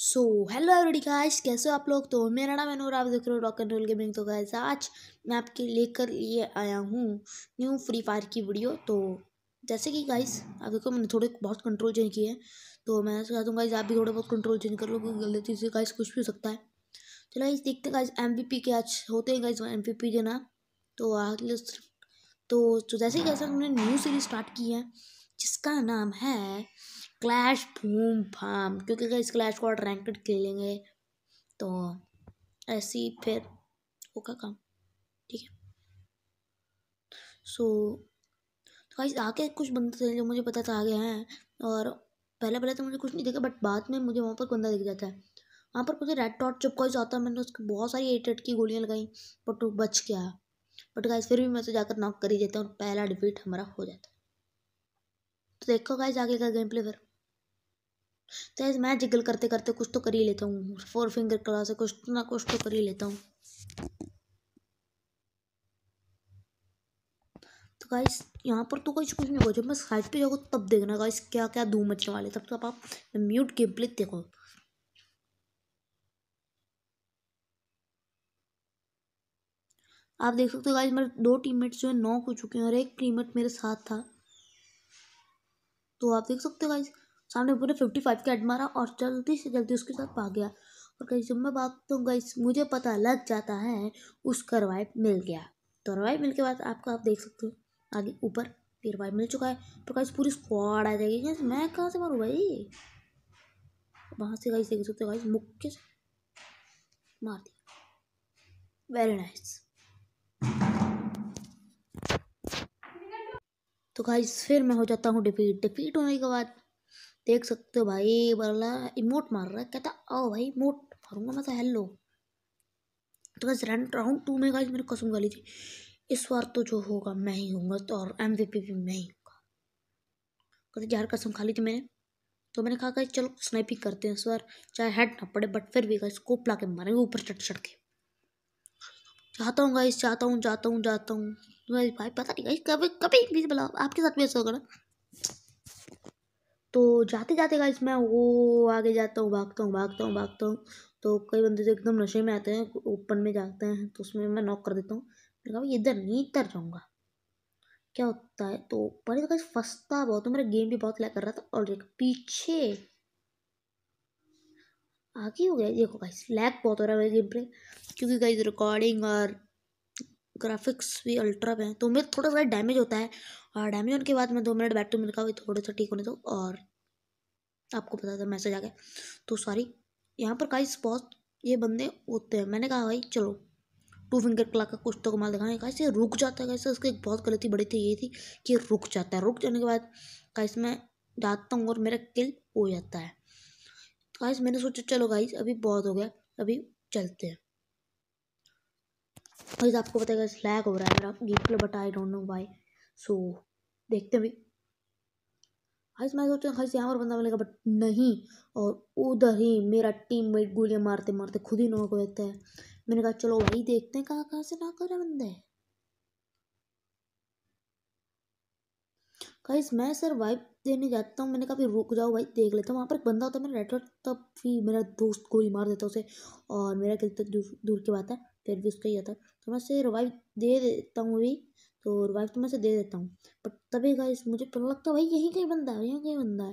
so hello every day guys कैसे हो आप लोग तो मेरा नाम है आप देख रहे हो रॉक एंड रोल गेमिंग तो गाइस आज मैं आपके लेकर लिए आया हूँ न्यू फ्री फायर की वीडियो तो जैसे कि गाइस आप देखो मैंने थोड़े बहुत कंट्रोल चेंज किए हैं तो मैं कहता हूँ गाइस आप भी थोड़ा बहुत कंट्रोल चेंज कर लो क्योंकि गलती से गाइस कुछ भी हो सकता है चलो गाइस देखते हैं गाइस एम के आज होते हैं गाइस एम देना तो आगे तो, तो जैसे कि गाइस हमने न्यू सीरीज स्टार्ट की है जिसका नाम है क्लैश धूम फाम क्योंकि इस क्लैश को रैंकड खेलेंगे तो ऐसी फिर होगा काम ठीक है सो तो भाई आके कुछ बंदे थे जो मुझे पता था आगे हैं और पहले पहले तो मुझे कुछ नहीं देखा बट बाद में मुझे वहाँ पर बंदा दिख जाता है वहाँ पर मुझे रेड टॉट कोई जाता है मैंने उसकी बहुत सारी एट एट की गोलियाँ लगाई बट वो बच गया बट गाइस फिर भी मैं तो जाकर नॉक कर ही देता हूँ पहला डिफीट हमारा हो जाता है तो देखो गाइस आगे का गेम प्ले फिर तो ऐसे मैं जिगल करते करते कुछ तो कर ही लेता हूँ फोर फिंगर कला से कुछ ना कुछ तो कर ही लेता हूँ तो गाइस यहाँ पर तो कुछ कुछ नहीं हो जब मैं साइड पे जाऊँगा तब देखना गाइस क्या क्या धूम मचने वाले तब तो आप म्यूट के प्ले देखो आप देख सकते हो गाइस मेरे दो टीममेट्स जो है नॉक हो चुके हैं और एक टीममेट मेरे साथ था तो आप देख सकते हो गाइस सामने पूरे फिफ्टी फाइव का हेड मारा और जल्दी से जल्दी उसके साथ भाग गया और कहीं जब मैं भागता तो हूँ गई मुझे पता लग जाता है उसका रिवाइव मिल गया तो रिवाइव मिल के बाद आपका आप देख सकते हो आगे ऊपर ये रिवाइव मिल चुका है तो कहीं पूरी स्क्वाड आ जाएगी गाइस मैं कहाँ से मारूँ भाई वहाँ से गाइस देख सकते हो गाइस से मार दिया वेरी नाइस तो गाइस फिर मैं हो जाता हूँ डिफीट डिफीट होने के बाद देख सकते हो भाई बोला इमोट मार रहा है कहता आओ भाई इमोट मारूंगा मैं तो हेलो तो बस रैंड राउंड टू में गाइस मेरे कसम गाली थी इस बार तो जो होगा मैं ही हूँगा तो और एम भी मैं ही हूँगा कहते यार कसम खा ली थी मैंने तो मैंने कहा गाइस चलो स्नाइपिंग करते हैं इस बार चाहे हेड ना पड़े बट फिर भी गाइस स्कोप ला के मारेंगे ऊपर चढ़ चढ़ के चाहता हूँ गाइस चाहता हूँ जाता हूँ जाता हूँ तो भाई पता नहीं गाइस कभी कभी भी बोला आपके साथ भी ऐसा होगा ना तो जाते जाते गाइस मैं वो आगे जाता हूँ भागता हूँ भागता हूँ भागता हूँ तो कई बंदे तो एकदम नशे में आते हैं ओपन में जाते हैं तो उसमें मैं नॉक कर देता हूँ मैं कहा इधर नहीं इधर जाऊँगा क्या होता है तो पर तो फंसता बहुत तो मेरा गेम भी बहुत लैग कर रहा था और देख पीछे आगे हो गया देखो गाइस लैक बहुत हो रहा है मेरे गेम पे क्योंकि गाइस रिकॉर्डिंग और ग्राफिक्स भी अल्ट्रा पे हैं तो मेरे थोड़ा सा डैमेज होता है और डैमेज होने के बाद मैं दो मिनट बैठ में मेरे हुआ थोड़ा सा ठीक होने दो और आपको पता था मैसेज आ गया तो सॉरी यहाँ पर काइस बहुत ये बंदे होते हैं मैंने कहा भाई चलो टू फिंगर क्लाक का कुछ तो कमाल दिखाएं कैसे रुक जाता है कैसे उसकी एक बहुत गलती बड़ी थी ये थी कि रुक जाता है रुक जाने के बाद गाइस मैं जाता हूँ और मेरा किल हो जाता है गाइस मैंने सोचा चलो गाइस अभी बहुत हो गया अभी चलते हैं गाइस आपको पता है गाइस लैग हो रहा है मेरा game play but I don't know बाई सो देखते भी हर्ष मैं सोचा हर्ष यहाँ पर बंदा मिलेगा बट नहीं और उधर ही मेरा टीम मेट गोलियाँ मारते मारते खुद ही नोक हो जाता है मैंने कहा चलो वही देखते हैं कहाँ कहाँ से ना कर बंदे कहीं मैं सर वाइप देने जाता हूँ मैंने कहा रुक जाओ भाई देख लेता हूँ वहाँ पर एक बंदा होता है मैंने रेटर तब भी मेरा दोस्त गोली मार देता उसे और मेरा कितना तो दूर, दूर की बात है फिर भी उसका ही आता तो मैं उसे रिवाइव दे देता हूँ अभी तो रिवाइव तो मैं से दे देता हूँ बट तभी गाइस मुझे पता लगता है भाई यहीं कहीं बंदा है यहीं कहीं बंदा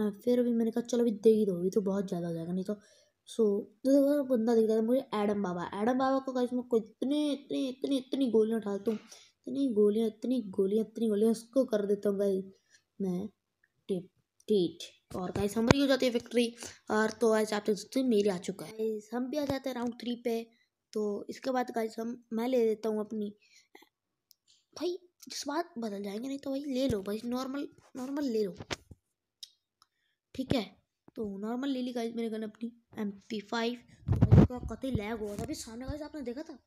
है फिर अभी मैंने कहा चलो अभी दे ही दो अभी तो बहुत ज़्यादा हो जाएगा नहीं तो सो तो बंदा दिख रहा था मुझे एडम बाबा एडम बाबा को गाइस मैं इतने इतने इतनी इतनी गोलियाँ उठाता हूँ इतनी गोलियाँ इतनी गोलियाँ इतनी गोलियाँ उसको कर देता हूँ गाई मैं टिप टीट और गाइस हमारी हो जाती है विक्ट्री और तो आज आप देख सकते मेरे आ चुका है हम भी आ जाते हैं राउंड थ्री पे तो इसके बाद गाइस हम मैं ले लेता हूँ अपनी भाई जज्बात बदल जाएंगे नहीं तो भाई ले लो भाई नॉर्मल नॉर्मल ले लो ठीक है तो नॉर्मल ले ली गाइज मेरे गन अपनी एम पी फाइव तो कतई लैग हुआ था अभी सामने गाइज आपने देखा था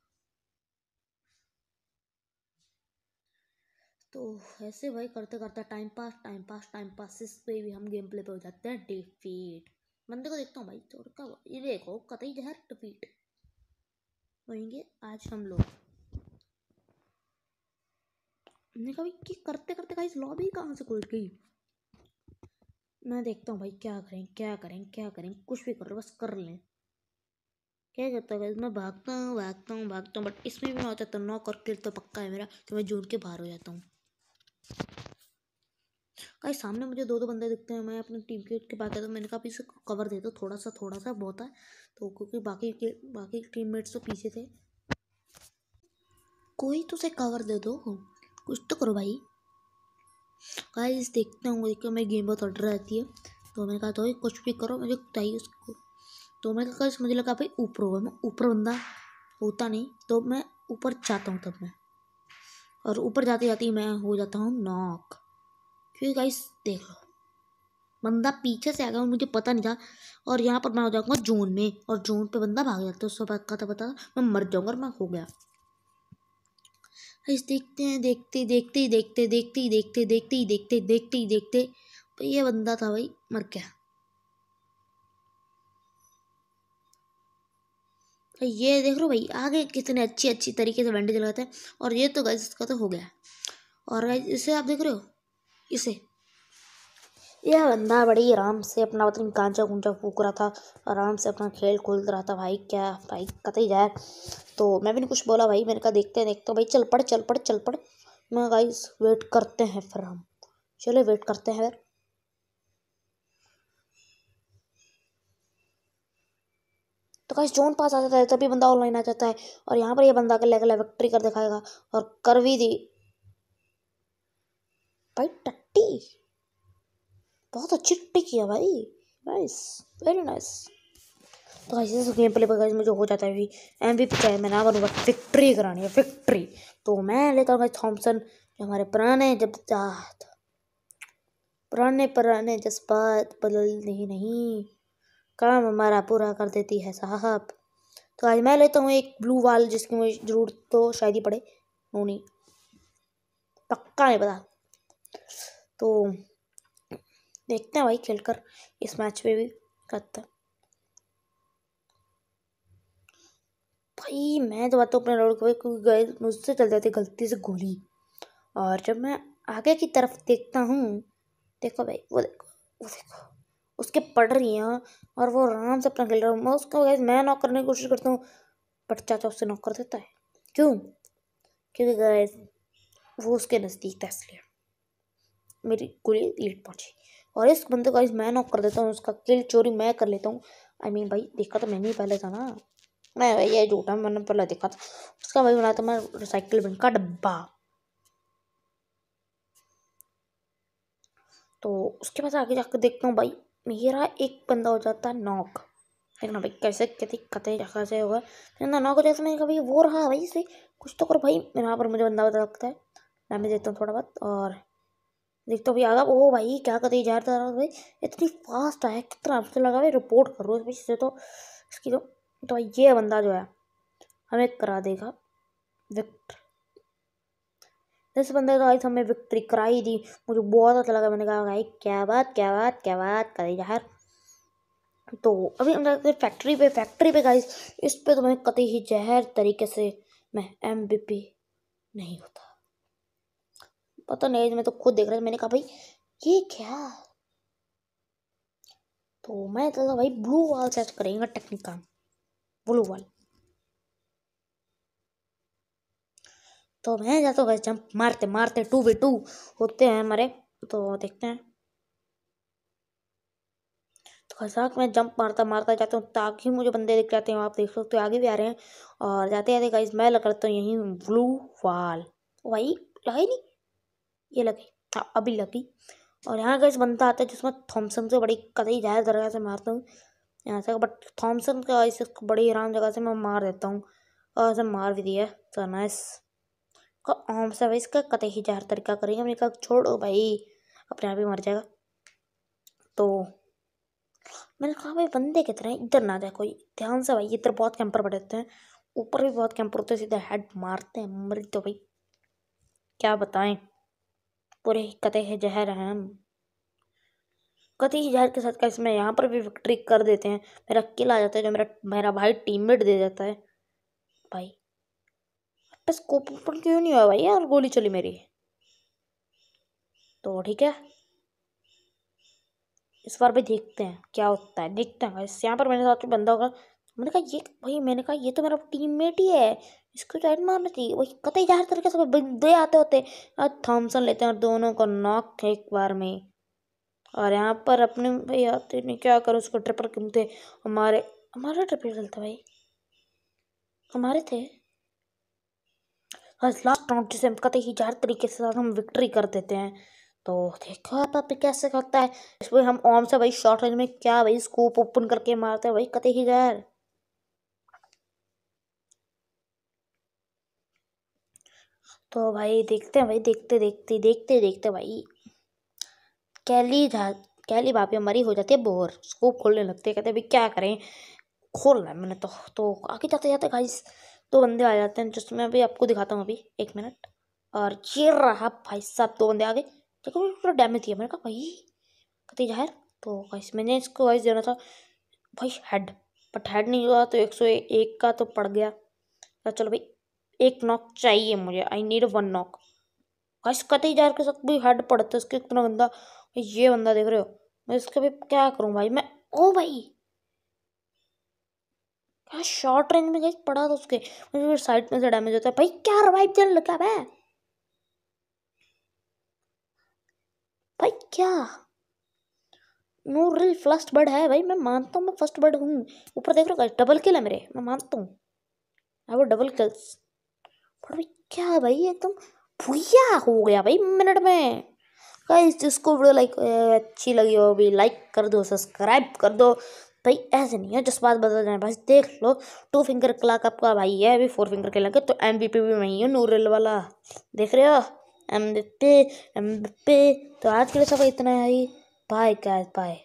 तो ऐसे भाई करते करते time pass time pass time pass इस पे भी हम गेम प्ले पे हो जाते हैं डिफीट बंदे को देखता हूँ भाई तो ये देखो कतई जहर डिफीट होंगे आज हम लोग मैंने कहा भाई कि करते करते गाइस लॉबी कहाँ से खुल गई मैं देखता हूँ भाई क्या करें क्या करें क्या करें कुछ भी कर लो बस कर लें क्या करता है मैं भागता हूँ भागता हूँ भागता हूँ बट इसमें भी मैं होता नॉक और किल तो पक्का है मेरा कि मैं जोड़ के बाहर हो जाता हूँ कहीं सामने मुझे दो दो बंदे दिखते हैं मैं अपनी टीम के के बाकी तो मैंने कहा पीछे कवर दे दो थोड़ा सा थोड़ा सा बहुत है तो क्योंकि बाकी के बाकी टीममेट्स तो पीछे थे कोई तो उसे कवर दे दो कुछ तो करो भाई गाइस देखते होंगे देखो मेरी गेम बहुत अडर रहती है तो मैंने कहा तो कुछ भी करो मुझे चाहिए उसको तो मैंने कहा मुझे लगा भाई ऊपर होगा मैं ऊपर बंदा होता नहीं तो मैं ऊपर जाता हूँ तब मैं और ऊपर जाते जाते मैं हो जाता हूँ नॉक क्योंकि गाइस देख लो बंदा पीछे से आ गया मुझे पता नहीं था और यहाँ पर मैं हो जाऊँगा जोन में और जोन पे बंदा भाग जाता है उसको तो पता पता मैं मर जाऊँगा और मैं हो गया इस देखते हैं देखते देखते देखते देखते देखते देखते ही देखते देखते ही देखते ये बंदा था भाई मर गया भाई ये देख लो भाई आगे कितने अच्छी अच्छी तरीके से बैंडेज लगाते हैं और ये तो गाइस इसका तो हो गया और इसे आप देख रहे हो इसे यह बंदा बड़ी आराम से अपना पता नहीं कांचा कुंचा फूक रहा था आराम से अपना खेल खोल रहा था भाई क्या भाई कतई जाए तो मैं भी नहीं कुछ बोला भाई मैंने कहा देखते हैं देखते भाई चल पड़ चल पड़ चल पड़ मैं गाइस वेट करते हैं फिर हम चलो वेट करते हैं तो कहीं जोन पास आ जाता है तभी बंदा ऑनलाइन आ जाता है और यहाँ पर ये बंदा अगले अगला विक्ट्री कर दिखाएगा और कर भी दी भाई टट्टी बहुत अच्छी पिक किया भाई नाइस वेरी नाइस तो ऐसे से गेम प्ले पर मुझे हो जाता है अभी एम वी पी चाहे मैं ना करूँगा विक्ट्री करानी है विक्ट्री तो मैं लेता हूँ भाई थॉमसन जो हमारे पुराने जब पुराने पुराने जज्बात बदल नहीं नहीं काम हमारा पूरा कर देती है साहब तो आज मैं लेता हूँ एक ब्लू वाल जिसकी मुझे ज़रूरत तो शायद ही पड़े नोनी पक्का नहीं पता तो देखते हैं भाई खेलकर इस मैच में भी करता भाई मैं तो हूँ अपने लड़के क्योंकि गए मुझसे चल जाती गलती से गोली और जब मैं आगे की तरफ देखता हूँ देखो भाई वो देखो वो देखो उसके पड़ रही हैं और वो आराम से अपना खेल रहा हूँ मैं उसको गैस मैं नॉक करने की कोशिश करता हूँ बट चाचा उससे नॉक कर देता है क्यों क्योंकि गैस वो उसके नज़दीक था इसलिए मेरी गोली लेट पहुँची और इस बंदे का मैं नॉक कर देता हूँ उसका किल चोरी मैं कर लेता हूँ आई मीन भाई देखा तो मैंने ही पहले था ना मैं ये झूठा मैंने पहले देखा था उसका भाई बनाया था मैं रिसाइकिल बिन का डब्बा तो उसके पास आगे जाकर देखता हूँ भाई मेरा एक बंदा हो जाता है नॉक देखना भाई कैसे कहते कते कैसे होगा ना नॉक हो जाता मैंने कहा भाई वो रहा भाई से कुछ तो करो भाई यहाँ पर मुझे बंदा पता लगता है मैं देता हूँ थोड़ा बहुत और देखता तो हूँ आगा ओ भाई क्या कर जा रहा भाई इतनी फास्ट आया कितना आपसे लगा भाई रिपोर्ट करो इस से तो इसकी तो तो ये बंदा जो है हमें करा देगा विक्टर इस बंदे का हमें विक्ट्री कराई दी मुझे बहुत अच्छा लगा मैंने कहा भाई क्या बात क्या बात क्या बात करे यार तो अभी हम जाते फैक्ट्री पे फैक्ट्री पे गाइस इस पे तो मैं कतई ही जहर तरीके से मैं एमबीपी नहीं होता पता नहीं मैं तो खुद देख रहा था मैंने कहा भाई ये क्या तो मैं तो भाई ब्लू वाल सर्च करेंगे टेक्निक काम ब्लू वाल तो मैं जाता हूँ भाई जंप मारते मारते टू वी टू होते हैं हमारे तो देखते हैं तो खसाक मैं जंप मारता मारता जाता हूँ ताकि मुझे बंदे दिख जाते हैं आप देख सकते हो आगे भी आ रहे हैं और जाते जाते गाइज मैं करता हूँ यही ब्लू वाल भाई लगा ही नहीं ये लगी हाँ अभी लगी और यहाँ का इस बंदा आता है जिसमें थॉमसन से बड़ी कदई जाहिर दरगाह से मारता हूँ यहाँ से बट थॉमसन का इस बड़ी आराम जगह से मैं मार देता हूँ और ऐसे मार भी दिया तो ना इस आम से भाई इसका कतई ही जहर तरीका करेंगे मैंने कहा छोड़ो भाई अपने आप ही मर जाएगा तो मैंने कहा भाई बंदे कितने इधर ना जाए कोई ध्यान से भाई इधर बहुत कैंपर पड़े होते हैं ऊपर भी बहुत कैंपर होते हैं सीधे हेड मारते हैं मर तो भाई क्या बताएं पूरे कते ही जहर हैं हम कते ही जहर के साथ कैसे मैं यहाँ पर भी विक्ट्री कर देते हैं मेरा किल आ जाता है जो मेरा मेरा भाई टीममेट दे जाता है भाई बस कोप ऊपर क्यों नहीं हुआ भाई यार गोली चली मेरी तो ठीक है इस बार भी देखते हैं क्या होता है देखते हैं यहाँ पर मेरे साथ बंदा होगा मैंने कहा ये तो भाई मैंने कहा ये तो मेरा टीममेट ही है इसको राइट मारना चाहिए वही कतई जहर तरीके से बंदे आते होते और थॉमसन लेते हैं और दोनों को नॉक एक बार में और यहाँ पर अपने भाई आते नहीं क्या करो उसको ट्रिपल कीमते हमारे हमारे ट्रिपल गलत था भाई हमारे थे बस लास्ट राउंड जिसे हम कतई ही जहर तरीके से हम विक्ट्री कर देते हैं तो देखो आप कैसे करता है इसमें हम ओम से भाई शॉर्ट रेंज में क्या भाई स्कोप ओपन करके मारते हैं भाई कतई ही जहर तो भाई देखते हैं भाई देखते देखते देखते देखते भाई कैली जा कैली भाभी हमारी हो जाती है बोर स्कूप खोलने लगते हैं कहते भाई क्या करें खोलना है मैंने तो तो आगे जाते जाते भाई दो बंदे आ जाते हैं जिसमें अभी आपको दिखाता हूँ अभी एक मिनट और ये रहा भाई साहब दो बंदे आ गए देखो पूरा डैमेज दिया मैंने कहा भाई कहते जाहिर तो भाई मैंने इसको वाइस देना था भाई हेड बट हेड नहीं हुआ तो एक सौ एक का तो पड़ गया तो चलो भाई एक नॉक चाहिए मुझे आई नीड वन नॉक कश कतई जार के साथ भी हार्ड पड़ता है उसके इतना बंदा ये बंदा देख रहे हो मैं इसका भी क्या करूँ भाई मैं ओ भाई क्या शॉर्ट रेंज में गई पड़ा था उसके मुझे फिर साइड में से डैमेज होता है भाई क्या रिवाइव देने लगा भाई भाई क्या नो रिल फर्स्ट बर्ड है भाई मैं मानता हूँ मैं फर्स्ट बर्ड हूँ ऊपर देख रहा हूँ डबल किल है मेरे मैं मानता हूँ डबल किल्स और भाई क्या भाई एकदम भूया हो गया भाई मिनट में गाइस जिसको वीडियो लाइक अच्छी लगी हो भी लाइक कर दो सब्सक्राइब कर दो भाई ऐसे नहीं है जज्बात बदल जाए भाई देख लो टू फिंगर क्लाक आपका भाई है अभी फोर फिंगर के तो एम बी पी भी वही है नूरल वाला देख रहे हो M B P M B P तो आज के लिए सब इतना है ही बाय गाइस बाय